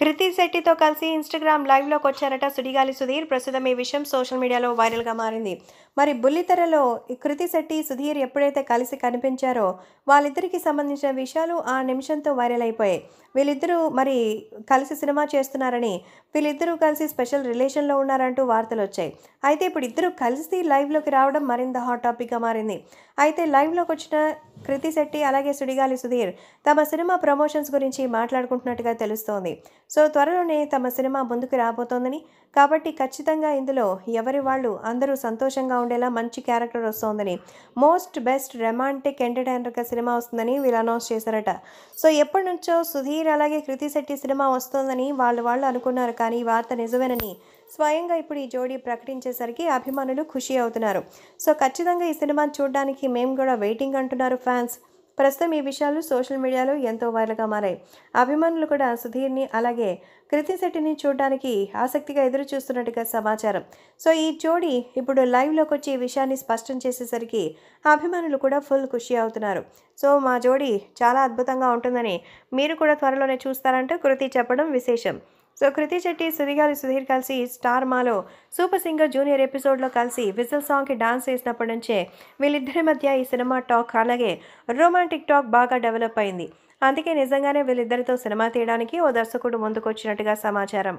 కృతి శెట్టితో కలిసి ఇన్స్టాగ్రామ్ లైవ్లోకి వచ్చారట సుడిగాలి సుధీర్ ప్రస్తుతం ఈ విషయం సోషల్ మీడియాలో వైరల్గా మారింది మరి బుల్లితెరలో కృతి శెట్టి సుధీర్ ఎప్పుడైతే కలిసి కనిపించారో వాళ్ళిద్దరికి సంబంధించిన విషయాలు ఆ నిమిషంతో వైరల్ అయిపోయాయి వీళ్ళిద్దరూ మరి కలిసి సినిమా చేస్తున్నారని వీళ్ళిద్దరూ కలిసి స్పెషల్ రిలేషన్లో ఉన్నారంటూ వార్తలు వచ్చాయి అయితే ఇప్పుడు ఇద్దరు కలిసి లైవ్లోకి రావడం మరింత హాట్ టాపిక్గా మారింది అయితే లైవ్లోకి వచ్చిన కృతి శెట్టి అలాగే సుడిగాలి సుధీర్ తమ సినిమా ప్రమోషన్స్ గురించి మాట్లాడుకుంటున్నట్టుగా తెలుస్తోంది సో త్వరలోనే తమ సినిమా ముందుకు రాబోతోందని కాబట్టి ఖచ్చితంగా ఇందులో ఎవరి వాళ్ళు అందరూ సంతోషంగా ఉండేలా మంచి క్యారెక్టర్ వస్తోందని మోస్ట్ బెస్ట్ రొమాంటిక్ ఎంటర్టైనర్గా సినిమా వస్తుందని వీళ్ళు అనౌన్స్ చేశారట సో ఎప్పటి నుంచో సుధీర్ అలాగే కృతి శెట్టి సినిమా వస్తోందని వాళ్ళు వాళ్ళు అనుకున్నారు కానీ ఈ వార్త నిజమేనని స్వయంగా ఇప్పుడు ఈ జోడీ ప్రకటించేసరికి అభిమానులు ఖుషి అవుతున్నారు సో ఖచ్చితంగా ఈ సినిమా చూడడానికి మేము కూడా వెయిటింగ్ అంటున్నారు ఫ్యాన్ ఫ్యాన్స్ ప్రస్తుతం ఈ విషయాలు సోషల్ మీడియాలో ఎంతో వైరల్గా మారాయి అభిమానులు కూడా సుధీర్ని అలాగే కృతి శెట్టిని చూడడానికి ఆసక్తిగా ఎదురు చూస్తున్నట్టుగా సమాచారం సో ఈ జోడి ఇప్పుడు లైవ్లోకి వచ్చి ఈ విషయాన్ని స్పష్టం చేసేసరికి అభిమానులు కూడా ఫుల్ ఖుషి అవుతున్నారు సో మా జోడి చాలా అద్భుతంగా ఉంటుందని మీరు కూడా త్వరలోనే చూస్తారంటూ కృతి చెప్పడం విశేషం సో కృతి శెట్టి సుధిగారి సుధీర్ కలిసి స్టార్ మాలో సూపర్ సింగర్ జూనియర్ ఎపిసోడ్లో కలిసి విజిల్ సాంగ్కి డాన్స్ చేసినప్పటి నుంచే వీళ్ళిద్దరి మధ్య ఈ సినిమా టాక్ అలాగే రొమాంటిక్ టాక్ బాగా డెవలప్ అయింది అందుకే నిజంగానే వీళ్ళిద్దరితో సినిమా తీయడానికి ఓ దర్శకుడు ముందుకొచ్చినట్టుగా సమాచారం